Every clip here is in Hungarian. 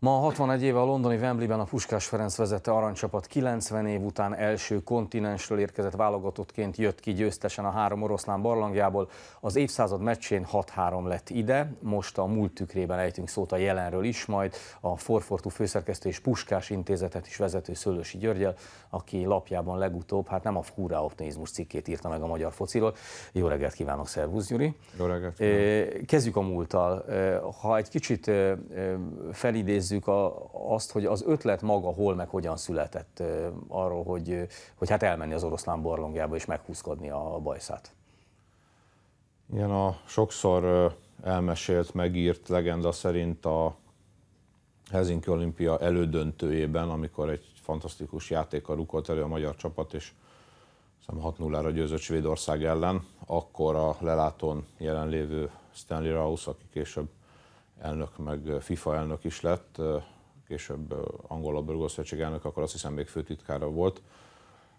Ma 61 éve a londoni Wembleyben a Puskás Ferenc vezette aranycsapat 90 év után első kontinensről érkezett válogatottként jött ki győztesen a három oroszlán barlangjából. Az évszázad meccsén 6-3 lett ide, most a múlt tükrében ejtünk szót a jelenről is, majd a Forfortú főszerkesztő és Puskás intézetet is vezető Szőlősi Györgyel, aki lapjában legutóbb, hát nem a fúrá optimizmus cikkét írta meg a magyar fociról. Jó reggelt kívánok, szervusz Gyuri! Jó reggelt! Kívánok. Kezdjük a múltal. Ha egy kicsit felidéz nézzük a, azt, hogy az ötlet maga hol meg hogyan született arról, hogy, hogy hát elmenni az oroszlán barlangjába és meghúzkodni a bajszát. Igen, a sokszor elmesélt, megírt legenda szerint a Helsinki olimpia elődöntőjében, amikor egy fantasztikus játéka rukolt elő a magyar csapat, és 6-0-ra győzött Svédország ellen, akkor a lelátón jelenlévő Stanley Rouse, aki később elnök, meg FIFA elnök is lett, később angol labdarúgó szövetség elnök, akkor azt hiszem még főtitkára volt.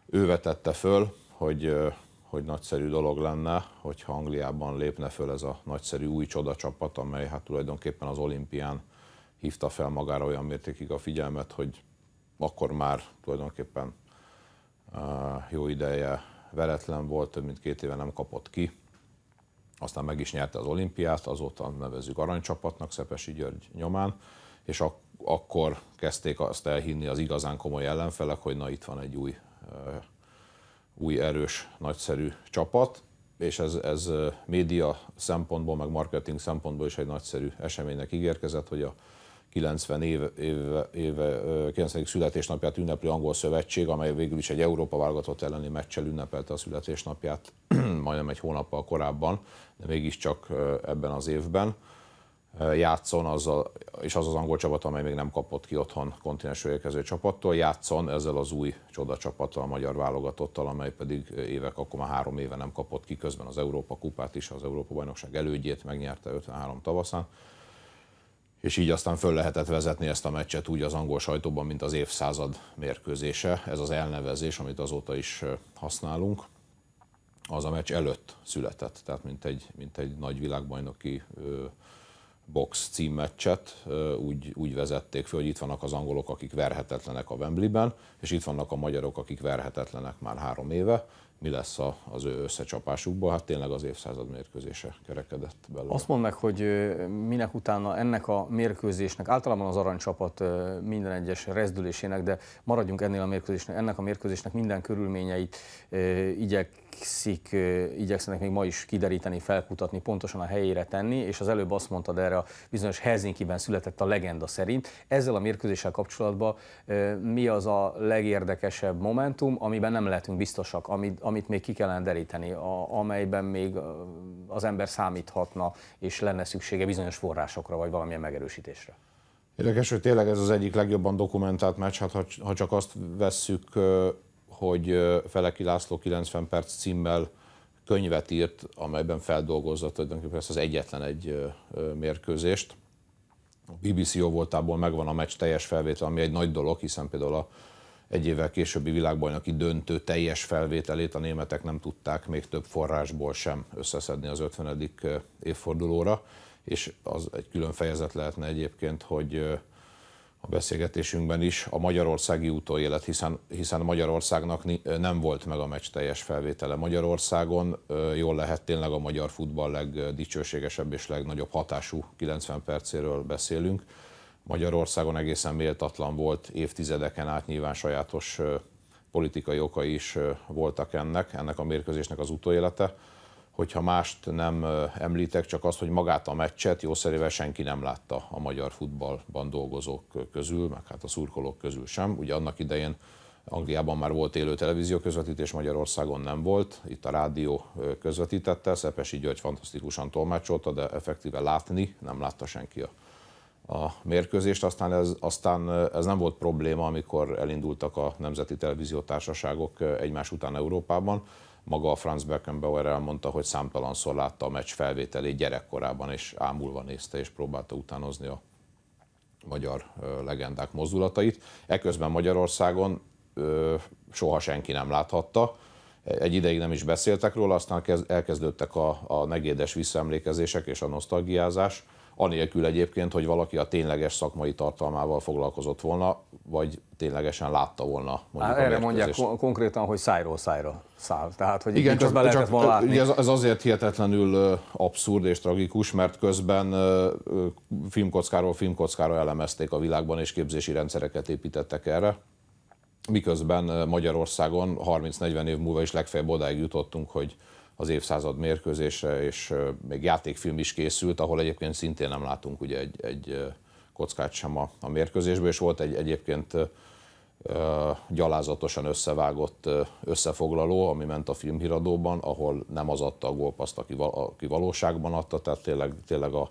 Ő vetette föl, hogy, hogy nagyszerű dolog lenne, hogyha Angliában lépne föl ez a nagyszerű új csodacsapat, amely hát tulajdonképpen az olimpián hívta fel magára olyan mértékig a figyelmet, hogy akkor már tulajdonképpen jó ideje veretlen volt, több mint két éve nem kapott ki aztán meg is nyerte az olimpiát, azóta nevezzük aranycsapatnak Szepesi György nyomán, és ak- akkor kezdték azt elhinni az igazán komoly ellenfelek, hogy na itt van egy új, új erős, nagyszerű csapat, és ez, ez média szempontból, meg marketing szempontból is egy nagyszerű eseménynek ígérkezett, hogy a 90 éve, éve, éve 90. születésnapját ünneplő angol szövetség, amely végül is egy Európa válogatott elleni meccsel ünnepelte a születésnapját majdnem egy hónappal korábban, de mégiscsak ebben az évben játszon, az a, és az az angol csapat, amely még nem kapott ki otthon kontinensről érkező csapattól, játszon ezzel az új csoda csapattal, a magyar válogatottal, amely pedig évek, akkor már három éve nem kapott ki, közben az Európa kupát is, az Európa bajnokság elődjét megnyerte 53 tavaszán és így aztán föl lehetett vezetni ezt a meccset úgy az angol sajtóban, mint az évszázad mérkőzése. Ez az elnevezés, amit azóta is használunk, az a meccs előtt született, tehát mint egy, mint egy nagy világbajnoki box címmeccset úgy, úgy vezették föl, hogy itt vannak az angolok, akik verhetetlenek a Wembleyben, és itt vannak a magyarok, akik verhetetlenek már három éve, mi lesz a, az ő összecsapásukból. Hát tényleg az évszázad mérkőzése kerekedett belőle. Azt mondd meg, hogy minek utána ennek a mérkőzésnek, általában az aranycsapat minden egyes rezdülésének, de maradjunk ennél a mérkőzésnek, ennek a mérkőzésnek minden körülményeit igyekszik, igyekszenek még ma is kideríteni, felkutatni, pontosan a helyére tenni, és az előbb azt mondtad erre a bizonyos Helsinki-ben született a legenda szerint. Ezzel a mérkőzéssel kapcsolatban mi az a legérdekesebb momentum, amiben nem lehetünk biztosak, amit, amit még ki kellene deríteni, a, amelyben még az ember számíthatna, és lenne szüksége bizonyos forrásokra, vagy valamilyen megerősítésre. Érdekes, hogy tényleg ez az egyik legjobban dokumentált meccs, hát ha, ha csak azt vesszük, hogy Feleki László 90 perc címmel könyvet írt, amelyben feldolgozza tulajdonképpen ezt az egyetlen egy mérkőzést. A BBC jó voltából megvan a meccs teljes felvétel, ami egy nagy dolog, hiszen például a egy évvel későbbi világbajnoki döntő teljes felvételét a németek nem tudták még több forrásból sem összeszedni az 50. évfordulóra, és az egy külön fejezet lehetne egyébként, hogy a beszélgetésünkben is a magyarországi utóélet, hiszen, hiszen Magyarországnak nem volt meg a meccs teljes felvétele. Magyarországon jól lehet tényleg a magyar futball legdicsőségesebb és legnagyobb hatású 90 percéről beszélünk. Magyarországon egészen méltatlan volt évtizedeken át, nyilván sajátos politikai okai is voltak ennek, ennek a mérkőzésnek az utóélete. Hogyha mást nem említek, csak azt, hogy magát a meccset jószerével senki nem látta a magyar futballban dolgozók közül, meg hát a szurkolók közül sem. Ugye annak idején Angliában már volt élő televízió közvetítés, Magyarországon nem volt. Itt a rádió közvetítette, Szepesi György fantasztikusan tolmácsolta, de effektíve látni nem látta senki a a mérkőzést, aztán ez, aztán ez nem volt probléma, amikor elindultak a nemzeti televíziótársaságok egymás után Európában. Maga a Franz Beckenbauer elmondta, hogy számtalanszor látta a meccs felvételét gyerekkorában, és ámulva nézte, és próbálta utánozni a magyar legendák mozdulatait. Eközben Magyarországon ö, soha senki nem láthatta, egy ideig nem is beszéltek róla, aztán elkezdődtek a, a negédes visszaemlékezések és a nosztalgiázás anélkül egyébként, hogy valaki a tényleges szakmai tartalmával foglalkozott volna, vagy ténylegesen látta volna. Mondjuk Há, erre mondják kon- konkrétan, hogy szájról szájra száll. Tehát, hogy Igen, csak, lehetett csak, volna látni. Ez, ez azért hihetetlenül abszurd és tragikus, mert közben filmkockáról filmkockára elemezték a világban, és képzési rendszereket építettek erre miközben Magyarországon 30-40 év múlva is legfeljebb odáig jutottunk, hogy az évszázad mérkőzésre, és még játékfilm is készült, ahol egyébként szintén nem látunk ugye egy, egy kockát sem a, a mérkőzésből, és volt egy egyébként gyalázatosan összevágott összefoglaló, ami ment a filmhíradóban, ahol nem az adta a gólpaszt, aki, aki valóságban adta, tehát tényleg, tényleg a,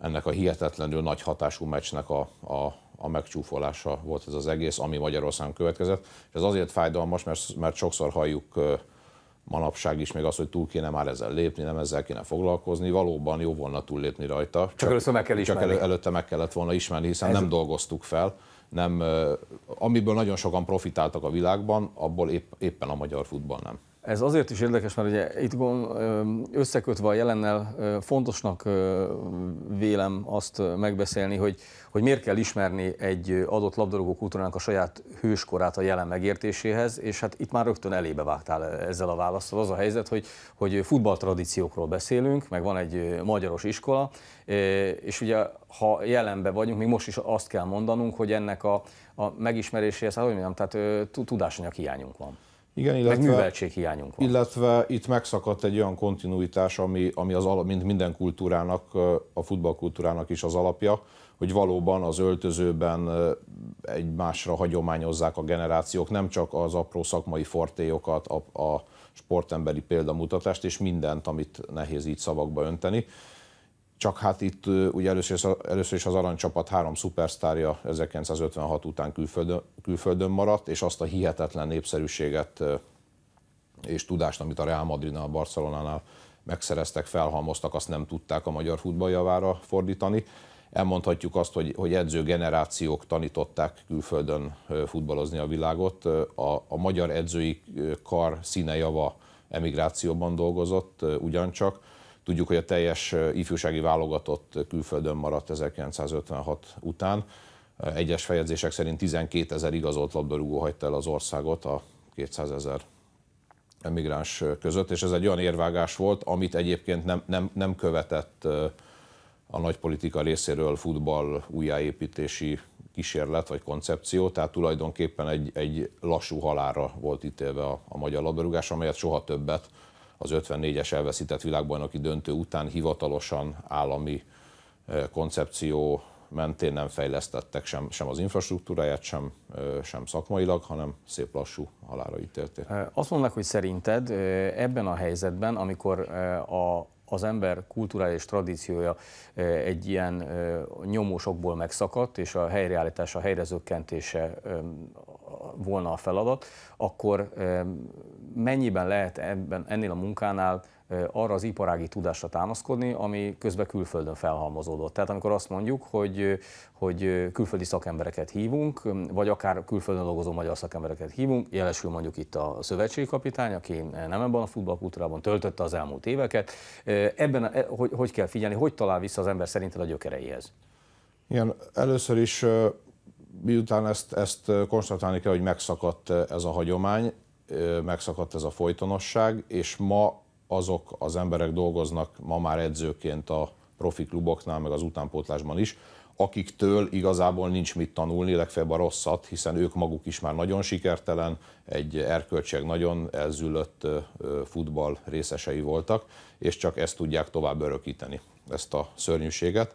ennek a hihetetlenül nagy hatású meccsnek a, a, a megcsúfolása volt ez az egész, ami Magyarországon következett. És ez azért fájdalmas, mert, mert sokszor halljuk manapság is még az, hogy túl kéne már ezzel lépni, nem ezzel kéne foglalkozni. Valóban jó volna túllépni rajta. Csak, csak először meg kell ismerni. Csak elő, előtte meg kellett volna ismerni, hiszen Ez... nem dolgoztuk fel. Nem, amiből nagyon sokan profitáltak a világban, abból épp, éppen a magyar futball nem. Ez azért is érdekes, mert ugye itt összekötve a jelennel fontosnak vélem azt megbeszélni, hogy, hogy miért kell ismerni egy adott labdarúgó kultúrának a saját hőskorát a jelen megértéséhez, és hát itt már rögtön elébe vágtál ezzel a választal. Az a helyzet, hogy, hogy futballtradíciókról beszélünk, meg van egy magyaros iskola, és ugye ha jelenbe vagyunk, még most is azt kell mondanunk, hogy ennek a, a megismeréséhez, hát hogy mondjam, tehát tudásanyag hiányunk van. Igen, illetve, műveltséghiányunk van. Illetve itt megszakadt egy olyan kontinuitás, ami, ami az alap, mint minden kultúrának, a futballkultúrának is az alapja, hogy valóban az öltözőben egymásra hagyományozzák a generációk nem csak az apró szakmai fortélyokat, a, a sportemberi példamutatást és mindent, amit nehéz így szavakba önteni. Csak hát itt ugye először először is az aranycsapat három szupersztárja 1956 után külföldön, külföldön maradt, és azt a hihetetlen népszerűséget és tudást, amit a Real Madridnál, a Barcelonánál megszereztek, felhalmoztak, azt nem tudták a magyar futballjavára fordítani. Elmondhatjuk azt, hogy, hogy edző generációk tanították külföldön futballozni a világot. A, a magyar edzői kar java emigrációban dolgozott ugyancsak, Tudjuk, hogy a teljes ifjúsági válogatott külföldön maradt 1956 után. Egyes fejezések szerint 12 ezer igazolt labdarúgó hagyta el az országot a 200 ezer emigráns között, és ez egy olyan érvágás volt, amit egyébként nem, nem, nem követett a nagy politika részéről futball újjáépítési kísérlet vagy koncepció, tehát tulajdonképpen egy, egy lassú halára volt ítélve a, a magyar labdarúgás, amelyet soha többet az 54-es elveszített világbajnoki döntő után hivatalosan állami koncepció mentén nem fejlesztettek sem, sem az infrastruktúráját, sem, sem szakmailag, hanem szép lassú halára ítélték. Azt mondanak, hogy szerinted ebben a helyzetben, amikor a, az ember kulturális tradíciója egy ilyen nyomósokból megszakadt, és a helyreállítása, a helyrezökkentése volna a feladat, akkor mennyiben lehet ebben, ennél a munkánál arra az iparági tudásra támaszkodni, ami közben külföldön felhalmozódott. Tehát amikor azt mondjuk, hogy, hogy külföldi szakembereket hívunk, vagy akár külföldön dolgozó magyar szakembereket hívunk, jelesül mondjuk itt a szövetségi kapitány, aki nem ebben a futballkultúrában töltötte az elmúlt éveket, ebben e, hogy, hogy kell figyelni, hogy talál vissza az ember szerinted a gyökereihez? Igen, először is miután ezt, ezt konstatálni kell, hogy megszakadt ez a hagyomány, megszakadt ez a folytonosság, és ma azok az emberek dolgoznak ma már edzőként a profi kluboknál, meg az utánpótlásban is, akiktől igazából nincs mit tanulni, legfeljebb a rosszat, hiszen ők maguk is már nagyon sikertelen, egy erkölcsek nagyon elzülött futball részesei voltak, és csak ezt tudják tovább örökíteni, ezt a szörnyűséget.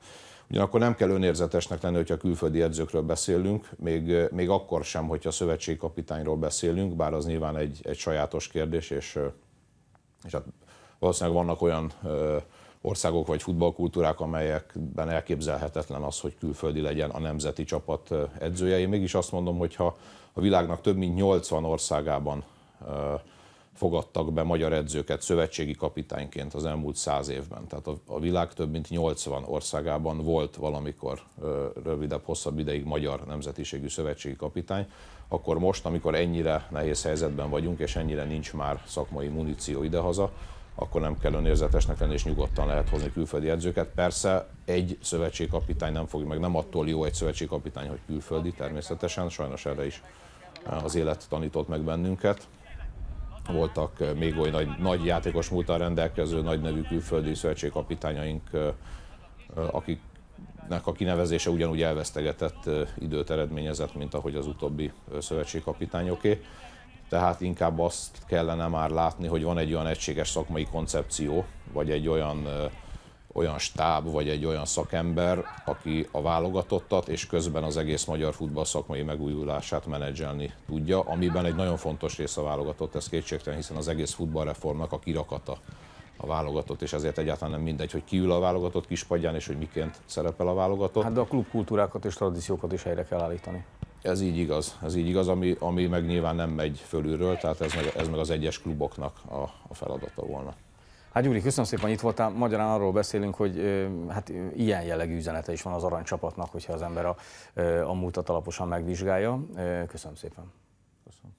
Ugyanakkor nem kell önérzetesnek lenni, hogyha külföldi edzőkről beszélünk, még, még akkor sem, hogyha szövetségkapitányról beszélünk, bár az nyilván egy, egy sajátos kérdés, és, és hát valószínűleg vannak olyan országok vagy futballkultúrák, amelyekben elképzelhetetlen az, hogy külföldi legyen a nemzeti csapat edzője. Én mégis azt mondom, hogy ha a világnak több mint 80 országában fogadtak be magyar edzőket szövetségi kapitányként az elmúlt száz évben. Tehát a, a világ több mint 80 országában volt valamikor rövidebb, hosszabb ideig magyar nemzetiségű szövetségi kapitány. Akkor most, amikor ennyire nehéz helyzetben vagyunk, és ennyire nincs már szakmai muníció idehaza, akkor nem kell önérzetesnek lenni, és nyugodtan lehet hozni külföldi edzőket. Persze egy szövetségi kapitány nem fogja meg, nem attól jó egy szövetségi kapitány, hogy külföldi természetesen, sajnos erre is az élet tanított meg bennünket, voltak még oly nagy, nagy játékos múltal rendelkező, nagy nevű külföldi szövetségkapitányaink, akiknek a kinevezése ugyanúgy elvesztegetett időt eredményezett, mint ahogy az utóbbi szövetségkapitányoké. Tehát inkább azt kellene már látni, hogy van egy olyan egységes szakmai koncepció, vagy egy olyan olyan stáb vagy egy olyan szakember, aki a válogatottat és közben az egész magyar futball szakmai megújulását menedzselni tudja, amiben egy nagyon fontos rész a válogatott, ez kétségtelen, hiszen az egész futballreformnak a kirakata a válogatott, és ezért egyáltalán nem mindegy, hogy kiül a válogatott kispadján, és hogy miként szerepel a válogatott. Hát de a klubkultúrákat és tradíciókat is helyre kell állítani. Ez így igaz, ez így igaz, ami, ami meg nyilván nem megy fölülről, tehát ez meg, ez meg az egyes kluboknak a, a feladata volna. Hát Gyuri, köszönöm szépen, itt voltál. Magyarán arról beszélünk, hogy hát ilyen jellegű üzenete is van az aranycsapatnak, hogyha az ember a, a múltat alaposan megvizsgálja. Köszönöm szépen. Köszönöm.